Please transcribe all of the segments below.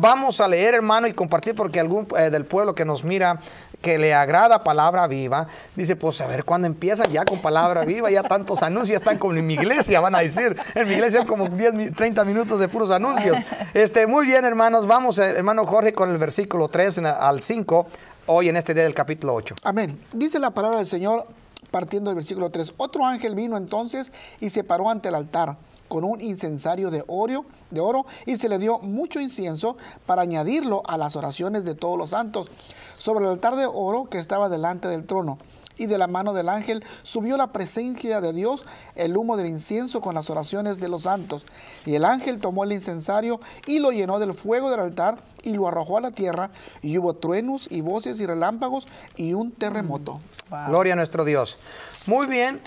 Vamos a leer, hermano, y compartir porque algún eh, del pueblo que nos mira que le agrada palabra viva, dice, pues a ver cuándo empieza ya con palabra viva, ya tantos anuncios están como en mi iglesia, van a decir, en mi iglesia como 10, 30 minutos de puros anuncios. Este, muy bien, hermanos, vamos, eh, hermano Jorge, con el versículo 3 al 5, hoy en este día del capítulo 8. Amén. Dice la palabra del Señor, partiendo del versículo 3, otro ángel vino entonces y se paró ante el altar con un incensario de oro, de oro y se le dio mucho incienso para añadirlo a las oraciones de todos los santos sobre el altar de oro que estaba delante del trono. Y de la mano del ángel subió la presencia de Dios el humo del incienso con las oraciones de los santos. Y el ángel tomó el incensario y lo llenó del fuego del altar y lo arrojó a la tierra. Y hubo truenos y voces y relámpagos y un terremoto. Gloria a nuestro Dios. Muy bien.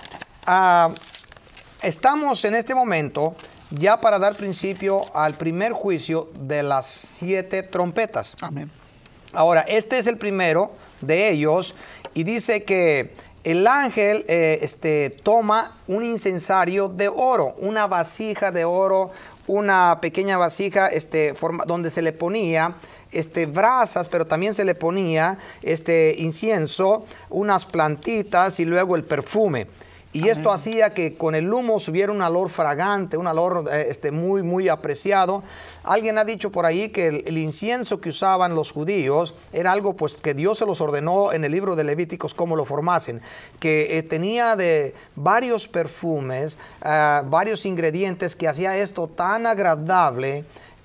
Ah, Estamos en este momento ya para dar principio al primer juicio de las siete trompetas. Amén. Ahora, este es el primero de ellos y dice que el ángel eh, este, toma un incensario de oro, una vasija de oro, una pequeña vasija este, forma, donde se le ponía este, brasas, pero también se le ponía este, incienso, unas plantitas y luego el perfume. Y esto hacía que con el humo subiera un olor fragante, un olor eh, este, muy, muy apreciado. Alguien ha dicho por ahí que el, incienso que usaban los judíos era algo pues, que Dios se los ordenó en el libro de Levíticos cómo lo formasen, que eh, tenía de varios perfumes, eh, varios ingredientes que hacía esto tan agradable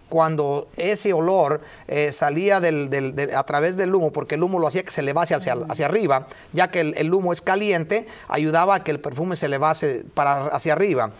cuando ese olor eh, salía a través del humo, porque el humo lo hacía que se elevase hacia, hacia arriba, ya que el, humo es caliente, ayudaba a que el perfume se elevase para, hacia arriba.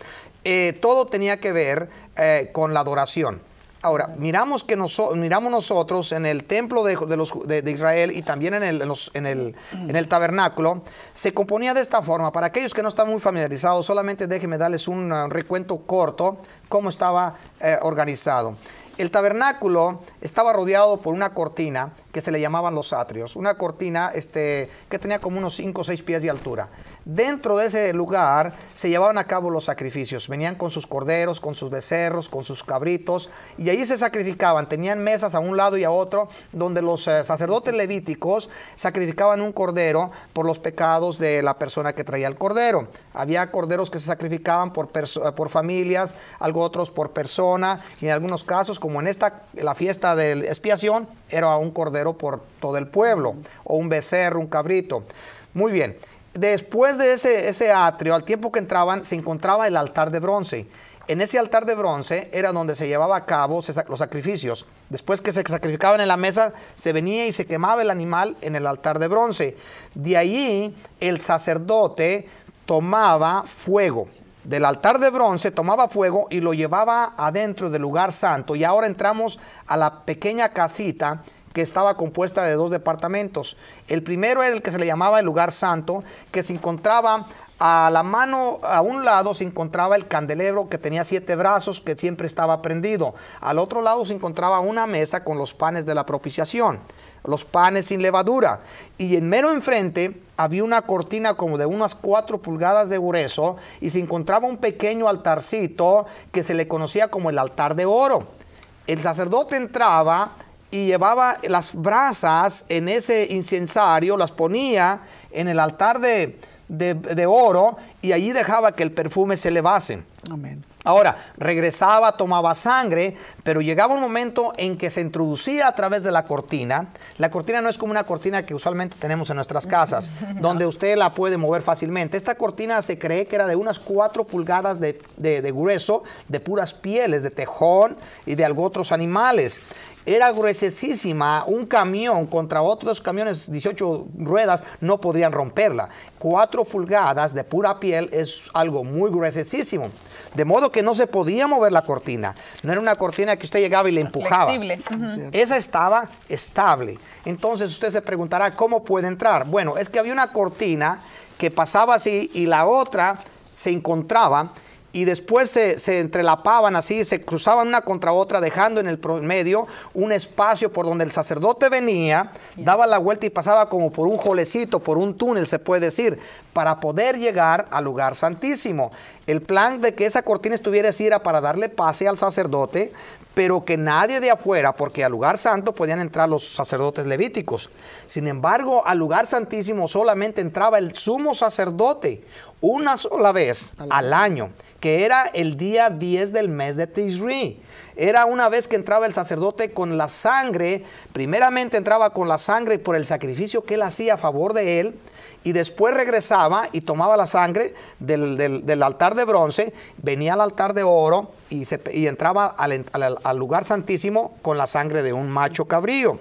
Eh, todo tenía que ver eh, con la adoración. Ahora, miramos, que miramos nosotros en el templo de, los, de, Israel y también en el, el, tabernáculo, se componía de esta forma. Para aquellos que no están muy familiarizados, solamente déjenme darles un, uh, recuento corto cómo estaba eh, organizado. El tabernáculo estaba rodeado por una cortina que se le llamaban los atrios, una cortina este, que tenía como unos 5 o 6 pies de altura. Dentro de ese lugar se llevaban a cabo los sacrificios, venían con sus corderos, con sus becerros, con sus cabritos, y ahí se sacrificaban, tenían mesas a un lado y a otro, donde los eh, sacerdotes levíticos sacrificaban un cordero por los pecados de la persona que traía el cordero. Había corderos que se sacrificaban por, eh, por familias, algo otros por persona, y en algunos casos, como en esta, la fiesta de expiación, era un cordero por todo el pueblo, o un becerro, un cabrito. Muy bien, después de ese, ese atrio, al tiempo que entraban, se encontraba el altar de bronce. En ese altar de bronce era donde se llevaba a cabo los sacrificios. Después que se sacrificaban en la mesa, se venía y se quemaba el animal en el altar de bronce. De allí el sacerdote tomaba fuego del altar de bronce, tomaba fuego y lo llevaba adentro del lugar santo. Y ahora entramos a la pequeña casita que estaba compuesta de dos departamentos. El primero era el que se le llamaba el lugar santo, que se encontraba a la mano, a un lado se encontraba el candelero que tenía siete brazos que siempre estaba prendido. Al otro lado se encontraba una mesa con los panes de la propiciación, los panes sin levadura. Y en mero enfrente había una cortina como de unas cuatro pulgadas de grueso y se encontraba un pequeño altarcito que se le conocía como el altar de oro. El sacerdote entraba y llevaba las brasas en ese incensario, las ponía en el altar de de, oro y allí dejaba que el perfume se elevase. Ahora, regresaba, tomaba sangre, pero llegaba un momento en que se introducía a través de la cortina. La cortina no es como una cortina que usualmente tenemos en nuestras casas, donde usted la puede mover fácilmente. Esta cortina se cree que era de unas cuatro pulgadas de, de grueso, de puras pieles, de tejón y de algo otros animales era gruesísima, un camión contra otros camiones 18 ruedas no podían romperla. Cuatro pulgadas de pura piel es algo muy gruesísimo. De modo que no se podía mover la cortina. No era una cortina que usted llegaba y le empujaba. Esa estaba estable. Entonces usted se preguntará, ¿cómo puede entrar? Bueno, es que había una cortina que pasaba así y la otra se encontraba y después se, entrelapaban así, se cruzaban una contra otra, dejando en el promedio un espacio por donde el sacerdote venía, daba la vuelta y pasaba como por un jolecito, por un túnel, se puede decir, para poder llegar al lugar santísimo. El plan de que esa cortina estuviera así era para darle pase al sacerdote, pero que nadie de afuera, porque al lugar santo podían entrar los sacerdotes levíticos. Sin embargo, al lugar santísimo solamente entraba el sumo sacerdote una sola vez al año, que era el día 10 del mes de Tishri. Era una vez que entraba el sacerdote con la sangre, primeramente entraba con la sangre por el sacrificio que él hacía a favor de él, y después regresaba y tomaba la sangre del, altar de bronce, venía al altar de oro y, se, entraba al, lugar santísimo con la sangre de un macho cabrío.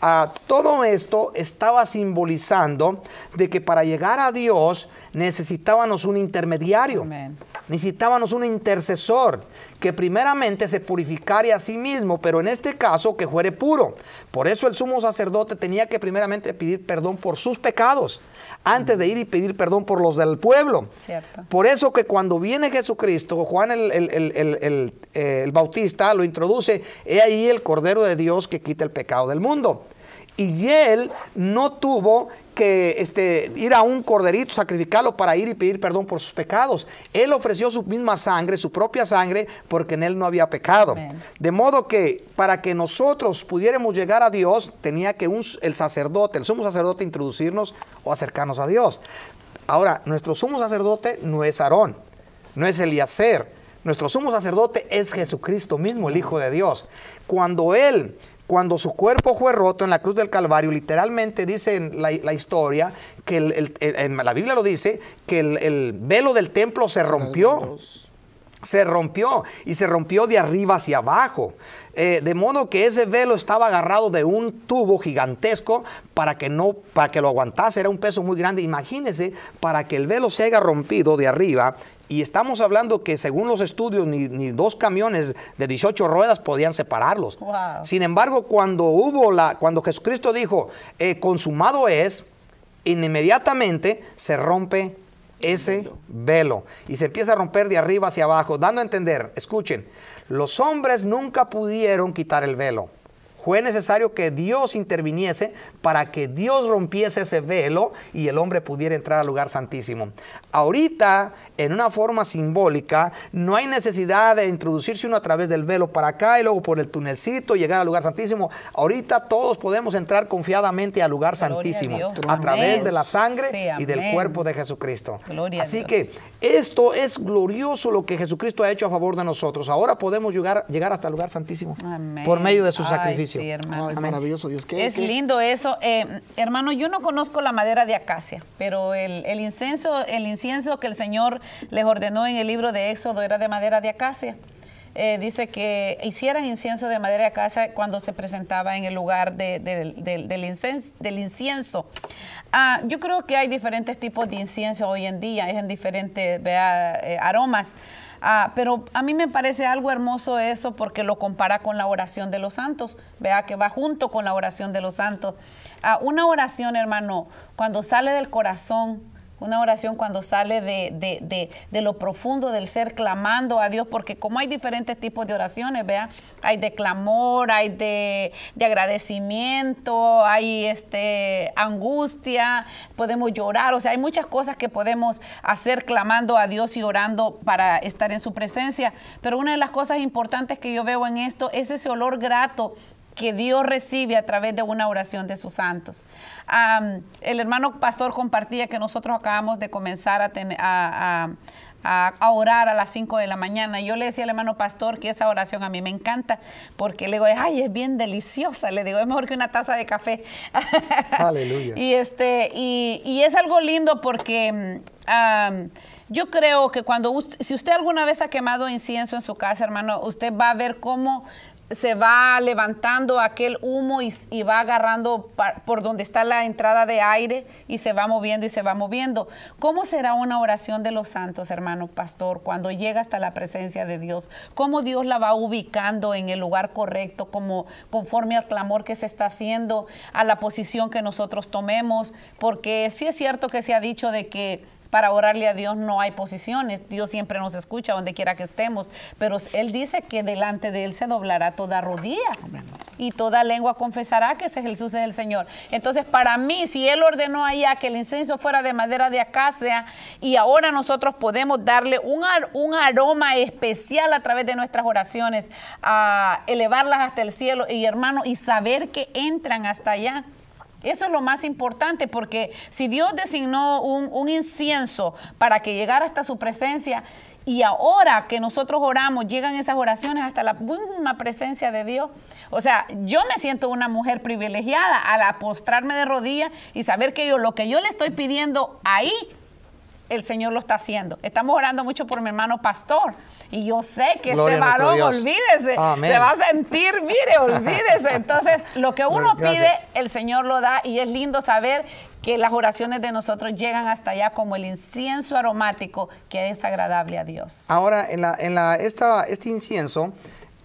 Ah, todo esto estaba simbolizando de que para llegar a Dios necesitábamos un intermediario, necesitábamos un intercesor que primeramente se purificare a sí mismo, pero en este caso que fuere puro. Por eso el sumo sacerdote tenía que primeramente pedir perdón por sus pecados, antes de ir y pedir perdón por los del pueblo. Por eso que cuando viene Jesucristo, Juan el, eh, el Bautista lo introduce, he ahí el Cordero de Dios que quita el pecado del mundo. Y él no tuvo que este, ir a un corderito, sacrificarlo para ir y pedir perdón por sus pecados. Él ofreció su misma sangre, su propia sangre, porque en él no había pecado. De modo que para que nosotros pudiéramos llegar a Dios, tenía que el sacerdote, el sumo sacerdote, introducirnos o acercarnos a Dios. Ahora, nuestro sumo sacerdote no es Aarón, no es Elíaser. Nuestro sumo sacerdote es Jesucristo mismo, el Hijo de Dios. Cuando Él cuando su cuerpo fue roto en la cruz del Calvario, literalmente dice la, historia, que la Biblia lo dice, que el, velo del templo se rompió. Se rompió y se rompió de arriba hacia abajo. Eh, de modo que ese velo estaba agarrado de un tubo gigantesco para que no, para que lo aguantase, era un peso muy grande. Imagínense, para que el velo se haya rompido de arriba y estamos hablando que según los estudios ni, dos camiones de 18 ruedas podían separarlos. Sin embargo, cuando hubo la, cuando Jesucristo dijo, eh, consumado es, inmediatamente se rompe ese velo y se empieza a romper de arriba hacia abajo, dando a entender, escuchen, los hombres nunca pudieron quitar el velo. Fue necesario que Dios interviniese para que Dios rompiese ese velo y el hombre pudiera entrar al lugar santísimo. Ahorita, en una forma simbólica, no hay necesidad de introducirse uno a través del velo para acá y luego por el tunelcito llegar al lugar santísimo. Ahorita todos podemos entrar confiadamente al lugar santísimo a, través de la sangre y del cuerpo de Jesucristo. Así que esto es glorioso lo que Jesucristo ha hecho a favor de nosotros. Ahora podemos llegar, hasta el lugar santísimo por medio de su sacrificio hermano. maravilloso Dios. es lindo eso. Eh, hermano, yo no conozco la madera de acacia, pero el, el incienso que el Señor les ordenó en el libro de Éxodo era de madera de acacia. Eh, dice que hicieran incienso de madera de acacia cuando se presentaba en el lugar del incienso. Ah, yo creo que hay diferentes tipos de incienso hoy en día, es en diferentes eh, aromas. Ah, pero a mí me parece algo hermoso eso porque lo compara con la oración de los santos, vea que va junto con la oración de los santos. Ah, una oración, hermano, cuando sale del corazón, una oración cuando sale de, lo profundo del ser, clamando a Dios, porque como hay diferentes tipos de oraciones, vea, hay de clamor, hay de, agradecimiento, hay este angustia, podemos llorar, o sea, hay muchas cosas que podemos hacer clamando a Dios y orando para estar en su presencia. Pero una de las cosas importantes que yo veo en esto es ese olor grato que Dios recibe a través de una oración de sus santos. el hermano pastor compartía que nosotros acabamos de comenzar a, orar a las 5 de la mañana. yo le decía al hermano pastor que esa oración a mí me encanta, porque le digo, ay, es bien deliciosa. Le digo, es mejor que una taza de café. Aleluya. y, este, y, es algo lindo porque... yo creo que cuando, si usted alguna vez ha quemado incienso en su casa, hermano, usted va a ver cómo se va levantando aquel humo y, va agarrando por donde está la entrada de aire y se va moviendo y se va moviendo. ¿Cómo será una oración de los santos, hermano pastor, cuando llega hasta la presencia de Dios? ¿Cómo Dios la va ubicando en el lugar correcto, como conforme al clamor que se está haciendo, a la posición que nosotros tomemos? Porque sí es cierto que se ha dicho de que para orarle a Dios no hay posiciones, Dios siempre nos escucha donde quiera que estemos, pero Él dice que delante de Él se doblará toda rodilla y toda lengua confesará que ese Jesús es el Señor. Entonces, para mí, si Él ordenó allá que el incenso fuera de madera de acacia y ahora nosotros podemos darle un, aroma especial a través de nuestras oraciones, a elevarlas hasta el cielo y hermano, y saber que entran hasta allá. Eso es lo más importante, porque si Dios designó un, incienso para que llegara hasta su presencia, y ahora que nosotros oramos, llegan esas oraciones hasta la misma presencia de Dios. O sea, yo me siento una mujer privilegiada al apostrarme de rodillas y saber que yo lo que yo le estoy pidiendo ahí el Señor lo está haciendo. Estamos orando mucho por mi hermano pastor y yo sé que este varón, olvídese, se va a sentir, mire, olvídese. Entonces, lo que uno pide, el Señor lo da y es lindo saber que las oraciones de nosotros llegan hasta allá como el incienso aromático que es agradable a Dios. Ahora, en, la, en la, esta, este incienso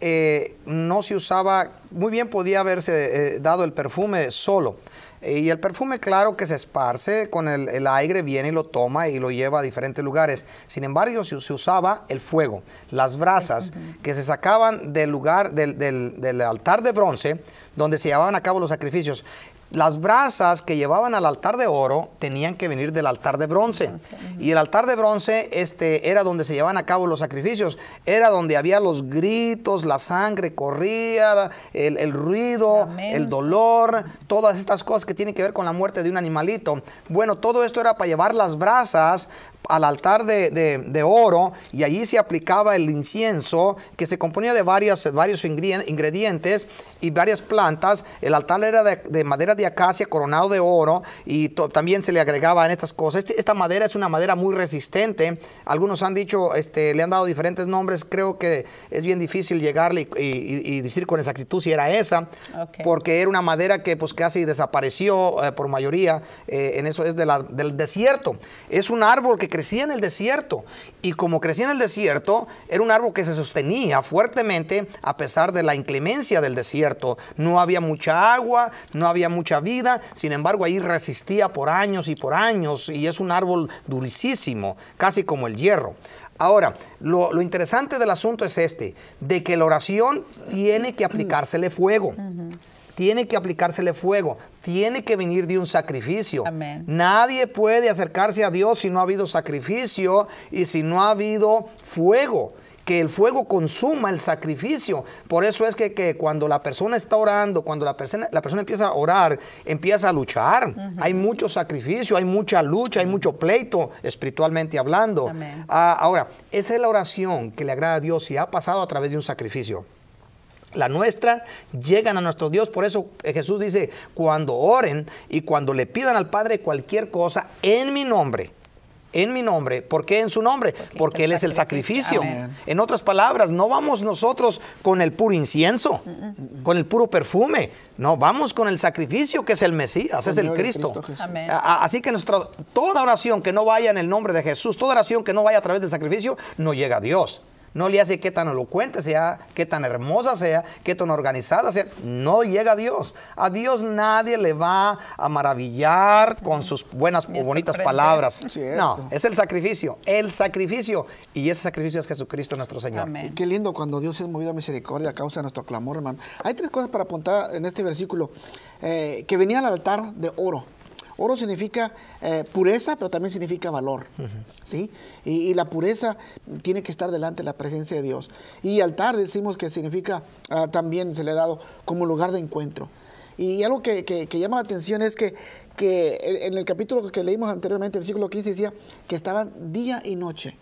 eh, no se usaba, muy bien podía haberse eh, dado el perfume solo, y el perfume, claro que se esparce, con el, aire viene y lo toma y lo lleva a diferentes lugares. Sin embargo, se, se usaba el fuego, las brasas que se sacaban del lugar, del altar de bronce, donde se llevaban a cabo los sacrificios. Las brasas que llevaban al altar de oro tenían que venir del altar de bronce. Ah, y el altar de bronce este, era donde se llevaban a cabo los sacrificios, era donde había los gritos, la sangre corría, el, ruido, el dolor, todas estas cosas que tienen que ver con la muerte de un animalito. Bueno, todo esto era para llevar las brasas al altar de, oro y allí se aplicaba el incienso que se componía de varias, varios ingredientes y varias plantas. El altar era de, madera de acacia coronado de oro y también se le agregaba en estas cosas. Este, esta madera es una madera muy resistente. Algunos han dicho, este, le han dado diferentes nombres. Creo que es bien difícil llegarle y, decir con exactitud si era esa, porque era una madera que pues casi desapareció eh, por mayoría. Eh, en eso es del desierto. Es un árbol que crecía en el desierto. Y como crecía en el desierto, era un árbol que se sostenía fuertemente a pesar de la inclemencia del desierto. No había mucha agua, no había mucha vida, sin embargo ahí resistía por años y por años y es un árbol durísimo, casi como el hierro. Ahora, lo, interesante del asunto es este, de que la oración tiene que aplicársele fuego tiene que aplicársele fuego, tiene que venir de un sacrificio. Nadie puede acercarse a Dios si no ha habido sacrificio y si no ha habido fuego que el fuego consuma el sacrificio. Por eso es que, cuando la persona está orando, cuando la persona, la persona empieza a orar, empieza a luchar. Hay mucho sacrificio, hay mucha lucha, hay mucho pleito, espiritualmente hablando. Ah, ahora, esa es la oración que le agrada a Dios si ha pasado a través de un sacrificio la nuestra, llegan a nuestro Dios. Por eso eh, Jesús dice, cuando oren y cuando le pidan al Padre cualquier cosa en mi nombre, en mi nombre. ¿Por qué en su nombre? Porque, Él es el sacrificio. En otras palabras, no vamos nosotros con el puro incienso, mm, mm, mm, con el puro perfume. No, vamos con el sacrificio que es el Mesías, es el Cristo. Así que nuestra, toda oración que no vaya en el nombre de Jesús, toda oración que no vaya a través del sacrificio, no llega a Dios no le hace qué tan elocuente sea, qué tan hermosa sea, qué tan organizada sea. No llega a Dios. A Dios nadie le va a maravillar con sus buenas o bonitas palabras. No, es el sacrificio, el sacrificio. Y ese sacrificio es Jesucristo nuestro Señor. Amén. qué lindo cuando Dios es movido a misericordia a causa de nuestro clamor, hermano. Hay tres cosas para apuntar en este versículo. Eh, que venía al altar de oro. Oro significa eh, pureza, pero también significa valor. ¿sí? Y, la pureza tiene que estar delante de la presencia de Dios. Y altar decimos que significa, ah, también se le ha dado como lugar de encuentro. Y algo que, llama la atención es que, que en el capítulo que leímos anteriormente, el versículo 15 decía que estaban día y noche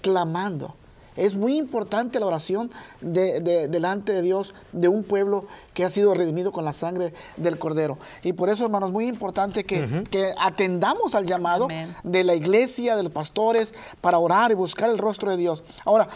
clamando es muy importante la oración delante de Dios de un pueblo que ha sido redimido con la sangre del Cordero. Y por eso, hermanos, muy importante que, atendamos al llamado de la iglesia, de los pastores, para orar y buscar el rostro de Dios. Ahora,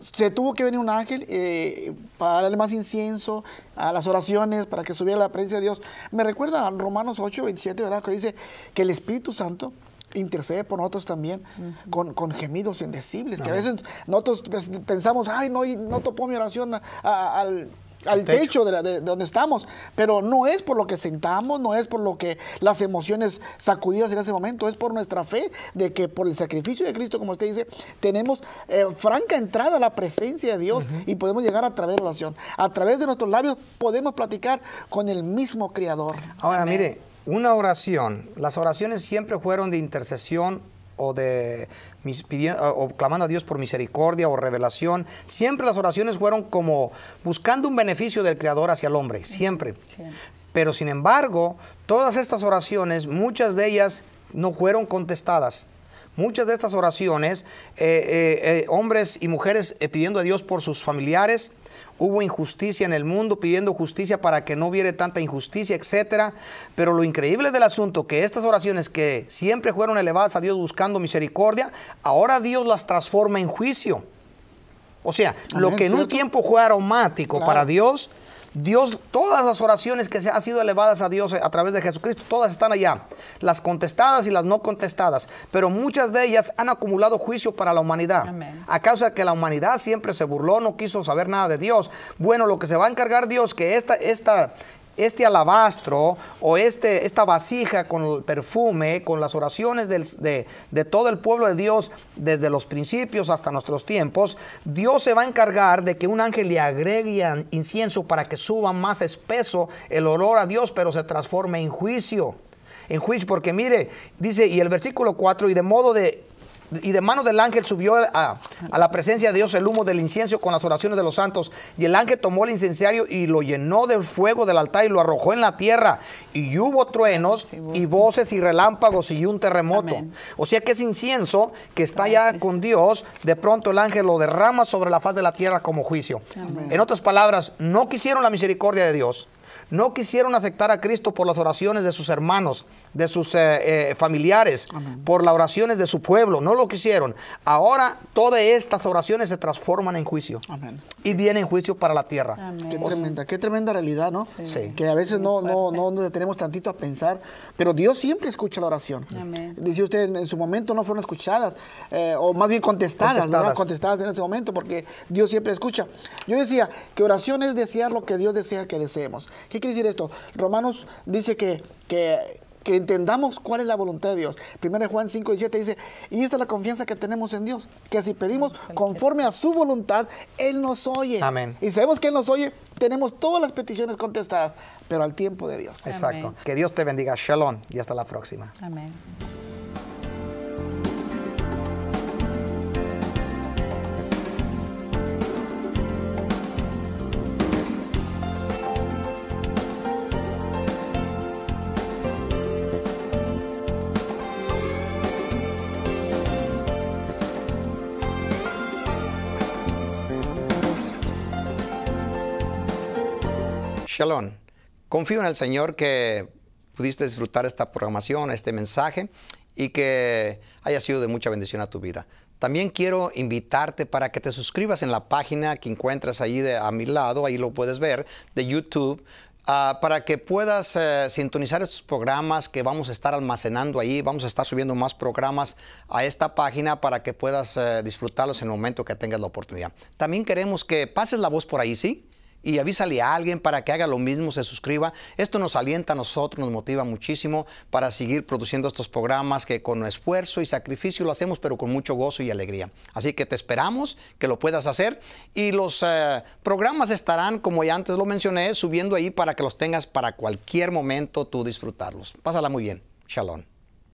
se tuvo que venir un ángel eh, para darle más incienso a las oraciones, para que subiera la presencia de Dios. Me recuerda a Romanos 8, 27, ¿verdad? Que dice que el Espíritu Santo intercede por nosotros también con, gemidos indecibles, que a veces nosotros pensamos, ay, no, no topó mi oración al techo, de, donde estamos. Pero no es por lo que sentamos, no es por lo que las emociones sacudidas en ese momento, es por nuestra fe de que por el sacrificio de Cristo, como usted dice, tenemos eh, franca entrada a la presencia de Dios y podemos llegar a través de oración. A través de nuestros labios podemos platicar con el mismo Creador. Ahora, mire, una oración. Las oraciones siempre fueron de intercesión o de mis, pidiendo, o clamando a Dios por misericordia o revelación. Siempre las oraciones fueron como buscando un beneficio del Creador hacia el hombre, siempre. Pero sin embargo, todas estas oraciones, muchas de ellas no fueron contestadas. Muchas de estas oraciones, eh, eh, eh, hombres y mujeres pidiendo a Dios por sus familiares, hubo injusticia en el mundo, pidiendo justicia para que no hubiera tanta injusticia, etcétera. Pero lo increíble del asunto que estas oraciones que siempre fueron elevadas a Dios buscando misericordia, ahora Dios las transforma en juicio. O sea, lo que en un tiempo fue aromático para Dios, Dios, todas las oraciones que se han sido elevadas a Dios eh, a través de Jesucristo, todas están allá, las contestadas y las no contestadas, pero muchas de ellas han acumulado juicio para la humanidad. A causa de que la humanidad siempre se burló, no quiso saber nada de Dios. Bueno, lo que se va a encargar Dios, que esta, esta, este alabastro o este, esta vasija con el perfume, con las oraciones de, de todo el pueblo de Dios desde los principios hasta nuestros tiempos, Dios se va a encargar de que un ángel le agregue incienso para que suba más espeso el olor a Dios, pero se transforme en juicio en juicio, porque mire, dice, y el versículo 4, y de modo de y de mano del ángel subió a, la presencia de Dios el humo del incienso con las oraciones de los santos. Y el ángel tomó el incenciario y lo llenó del fuego del altar y lo arrojó en la tierra. Y hubo truenos y voces y relámpagos y un terremoto. O sea que ese incienso que está ya pues con Dios, de pronto el ángel lo derrama sobre la faz de la tierra como juicio. En otras palabras, no quisieron la misericordia de Dios. No quisieron aceptar a Cristo por las oraciones de sus hermanos de sus eh, eh, familiares, por las oraciones de su pueblo. No lo quisieron. Ahora todas estas oraciones se transforman en juicio. Y viene en juicio para la tierra. Qué tremenda, qué tremenda realidad, ¿no? Que a veces no, no, no nos tantito a pensar, pero Dios siempre escucha la oración. Dice usted, en, su momento no fueron escuchadas, eh, o más bien contestadas, contestadas. Contestadas en ese momento, porque Dios siempre escucha. Yo decía que oración es desear lo que Dios desea que deseemos. ¿Qué quiere decir esto? Romanos dice que, que que entendamos cuál es la voluntad de Dios. Primero Juan 5 y 7 dice, y esta es la confianza que tenemos en Dios, que si pedimos conforme a su voluntad, Él nos oye. Amén. Y sabemos que Él nos oye, tenemos todas las peticiones contestadas, pero al tiempo de Dios. Exacto. Que Dios te bendiga. Shalom y hasta la próxima. Amén. Shalom. Confío en el Señor que pudiste disfrutar esta programación, este mensaje y que haya sido de mucha bendición a tu vida. También quiero invitarte para que te suscribas en la página que encuentras ahí de, a mi lado, ahí lo puedes ver, de YouTube. Ah, para que puedas eh, sintonizar estos programas que vamos a estar almacenando ahí, vamos a estar subiendo más programas a esta página para que puedas eh, disfrutarlos en el momento que tengas la oportunidad. También queremos que pases la voz por ahí, ¿sí? y avísale a alguien para que haga lo mismo, se suscriba. Esto nos alienta a nosotros, nos motiva muchísimo para seguir produciendo estos programas que con esfuerzo y sacrificio lo hacemos, pero con mucho gozo y alegría. Así que te esperamos que lo puedas hacer y los eh, programas estarán, como ya antes lo mencioné, subiendo ahí para que los tengas para cualquier momento tú disfrutarlos. Pásala muy bien. Shalom.